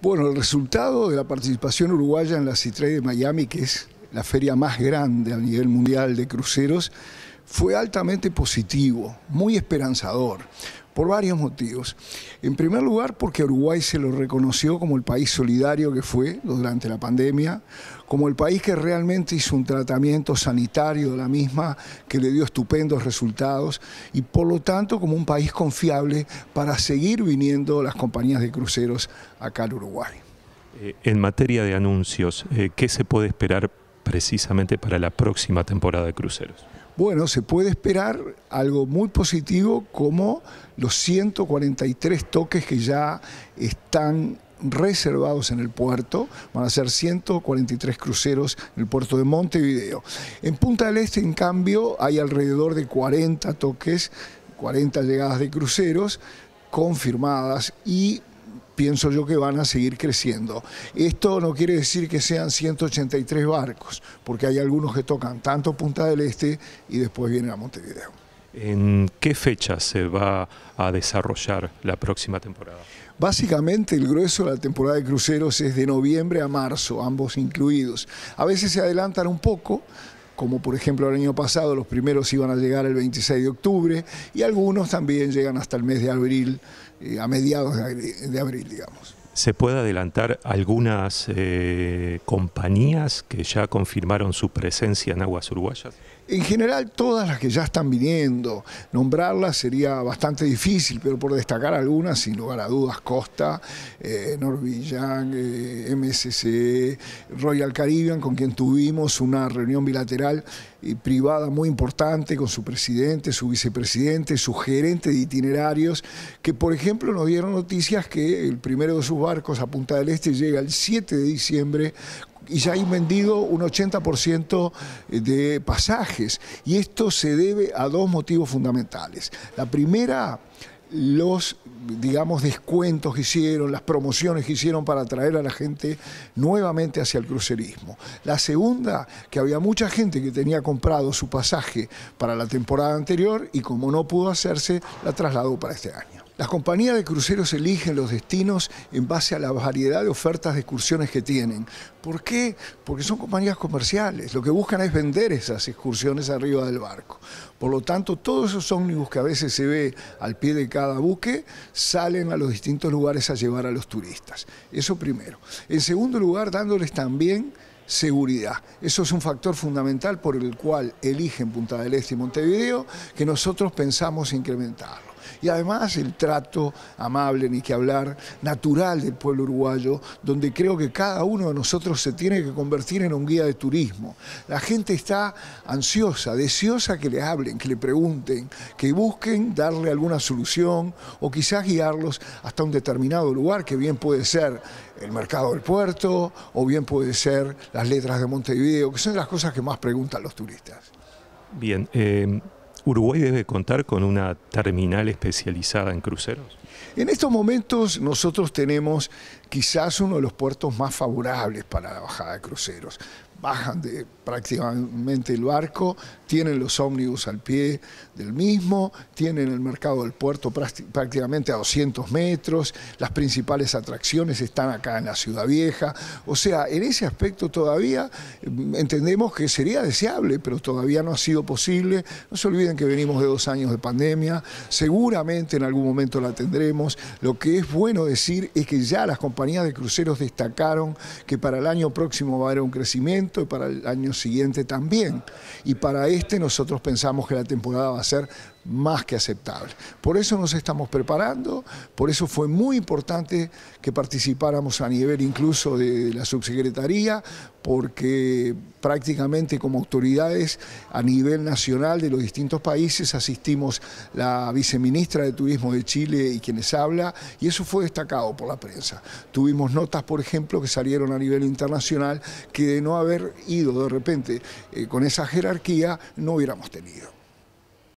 Bueno, el resultado de la participación uruguaya en la CITRE de Miami, que es la feria más grande a nivel mundial de cruceros, fue altamente positivo, muy esperanzador, por varios motivos. En primer lugar, porque Uruguay se lo reconoció como el país solidario que fue durante la pandemia, como el país que realmente hizo un tratamiento sanitario de la misma, que le dio estupendos resultados, y por lo tanto como un país confiable para seguir viniendo las compañías de cruceros acá al Uruguay. Eh, en materia de anuncios, eh, ¿qué se puede esperar precisamente para la próxima temporada de cruceros? Bueno, se puede esperar algo muy positivo como los 143 toques que ya están reservados en el puerto, van a ser 143 cruceros en el puerto de Montevideo. En Punta del Este, en cambio, hay alrededor de 40 toques, 40 llegadas de cruceros confirmadas y pienso yo que van a seguir creciendo. Esto no quiere decir que sean 183 barcos, porque hay algunos que tocan tanto Punta del Este y después vienen a Montevideo. ¿En qué fecha se va a desarrollar la próxima temporada? Básicamente el grueso de la temporada de cruceros es de noviembre a marzo, ambos incluidos. A veces se adelantan un poco, como por ejemplo el año pasado los primeros iban a llegar el 26 de octubre y algunos también llegan hasta el mes de abril, eh, a mediados de abril, digamos. ¿Se puede adelantar algunas eh, compañías que ya confirmaron su presencia en aguas uruguayas? En general, todas las que ya están viniendo, nombrarlas sería bastante difícil, pero por destacar algunas, sin lugar a dudas, Costa, eh, Norvillan, eh, MSC, Royal Caribbean, con quien tuvimos una reunión bilateral privada muy importante con su presidente, su vicepresidente, su gerente de itinerarios, que por ejemplo nos dieron noticias que el primero de sus barcos a Punta del Este llega el 7 de diciembre y ya hay vendido un 80% de pasajes. Y esto se debe a dos motivos fundamentales. La primera los, digamos, descuentos que hicieron, las promociones que hicieron para atraer a la gente nuevamente hacia el crucerismo. La segunda, que había mucha gente que tenía comprado su pasaje para la temporada anterior y como no pudo hacerse, la trasladó para este año. Las compañías de cruceros eligen los destinos en base a la variedad de ofertas de excursiones que tienen. ¿Por qué? Porque son compañías comerciales. Lo que buscan es vender esas excursiones arriba del barco. Por lo tanto, todos esos ómnibus que a veces se ve al pie de cada buque salen a los distintos lugares a llevar a los turistas. Eso primero. En segundo lugar, dándoles también seguridad. Eso es un factor fundamental por el cual eligen Punta del Este y Montevideo que nosotros pensamos incrementar. Y además el trato amable, ni que hablar, natural del pueblo uruguayo, donde creo que cada uno de nosotros se tiene que convertir en un guía de turismo. La gente está ansiosa, deseosa que le hablen, que le pregunten, que busquen darle alguna solución o quizás guiarlos hasta un determinado lugar que bien puede ser el mercado del puerto o bien puede ser las letras de Montevideo, que son las cosas que más preguntan los turistas. Bien, eh, Uruguay debe contar con una terminal especializada en cruceros. En estos momentos nosotros tenemos quizás uno de los puertos más favorables para la bajada de cruceros. Bajan de prácticamente el barco, tienen los ómnibus al pie del mismo, tienen el mercado del puerto prácticamente a 200 metros, las principales atracciones están acá en la ciudad vieja, o sea, en ese aspecto todavía mm, entendemos que sería deseable, pero todavía no ha sido posible, no se olviden que venimos de dos años de pandemia, seguramente en algún momento la tendremos, lo que es bueno decir es que ya las compañías de cruceros destacaron que para el año próximo va a haber un crecimiento y para el año siguiente también. Y para este nosotros pensamos que la temporada va a ser más que aceptable. Por eso nos estamos preparando, por eso fue muy importante que participáramos a nivel incluso de la subsecretaría, porque prácticamente como autoridades a nivel nacional de los distintos países asistimos la viceministra de Turismo de Chile y quienes habla, y eso fue destacado por la prensa. Tuvimos notas, por ejemplo, que salieron a nivel internacional que de no haber ido de repente eh, con esa jerarquía no hubiéramos tenido.